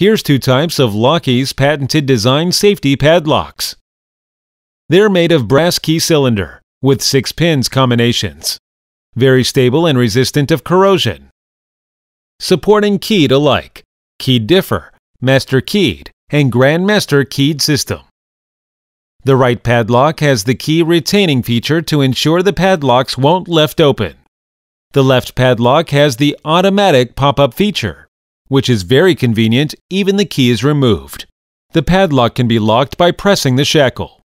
Here's two types of Lockheed's patented design safety padlocks. They're made of brass key cylinder with six pins combinations. Very stable and resistant of corrosion. Supporting keyed alike, keyed differ, master keyed, and grandmaster keyed system. The right padlock has the key retaining feature to ensure the padlocks won't left open. The left padlock has the automatic pop-up feature which is very convenient, even the key is removed. The padlock can be locked by pressing the shackle.